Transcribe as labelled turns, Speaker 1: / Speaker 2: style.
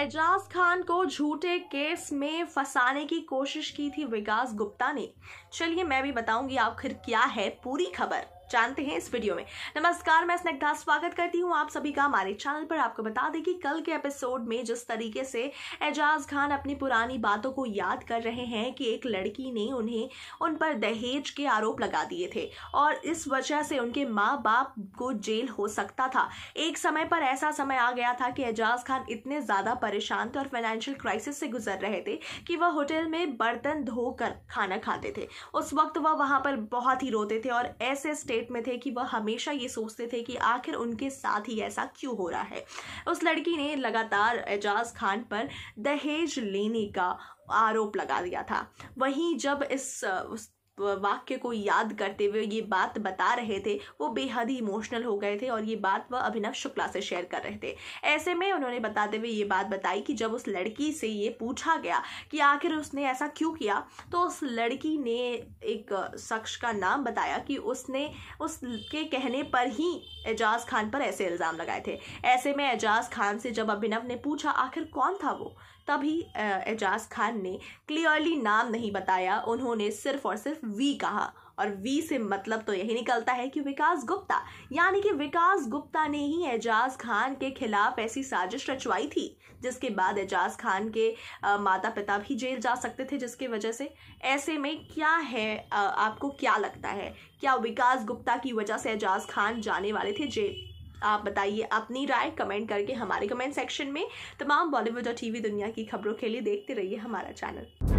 Speaker 1: एजाज खान को झूठे केस में फंसाने की कोशिश की थी विकास गुप्ता ने चलिए मैं भी बताऊंगी आखिर क्या है पूरी खबर जानते हैं इस वीडियो में नमस्कार मैं स्नग्धा स्वागत करती हूँ आप सभी का हमारे चैनल पर आपको बता दें कि कल के एपिसोड में जिस तरीके से एजाज खान अपनी पुरानी बातों को याद कर रहे हैं कि एक लड़की ने उन्हें उन पर दहेज के आरोप लगा दिए थे और इस वजह से उनके माँ बाप को जेल हो सकता था एक समय पर ऐसा समय आ गया था कि एजाज खान इतने ज़्यादा परेशान थे और फाइनेंशियल क्राइसिस से गुजर रहे थे कि वह होटल में बर्तन धोकर खाना खाते थे उस वक्त वह वहां पर बहुत ही रोते थे और ऐसे स्टेट स्टेट में थे कि वह हमेशा ये सोचते थे कि आखिर उनके साथ ही ऐसा क्यों हो रहा है उस लड़की ने लगातार एजाज खान पर दहेज लेने का आरोप लगा दिया था वहीं जब इस, इस वाक्य को याद करते हुए ये बात बता रहे थे वो बेहद ही इमोशनल हो गए थे और ये बात वह अभिनव शुक्ला से शेयर कर रहे थे ऐसे में उन्होंने बताते हुए ये बात बताई कि जब उस लड़की से ये पूछा गया कि आखिर उसने ऐसा क्यों किया तो उस लड़की ने एक शख्स का नाम बताया कि उसने उसके कहने पर ही एजाज खान पर ऐसे इल्ज़ाम लगाए थे ऐसे में एजाज खान से जब अभिनव ने पूछा आखिर कौन था वो तभी एजाज खान ने क्लियरली नाम नहीं बताया उन्होंने सिर्फ और सिर्फ वी कहा और वी से मतलब तो यही निकलता है कि विकास गुप्ता यानी कि विकास गुप्ता ने ही एजाज खान के खिलाफ ऐसी साजिश रचवाई थी जिसके बाद एजाज खान के आ, माता पिता भी जेल जा सकते थे जिसके वजह से ऐसे में क्या है आ, आपको क्या लगता है क्या विकास गुप्ता की वजह से एजाज खान जाने वाले थे जेल आप बताइए अपनी राय कमेंट करके हमारे कमेंट सेक्शन में तमाम बॉलीवुड और टीवी दुनिया की खबरों के लिए देखते रहिए हमारा चैनल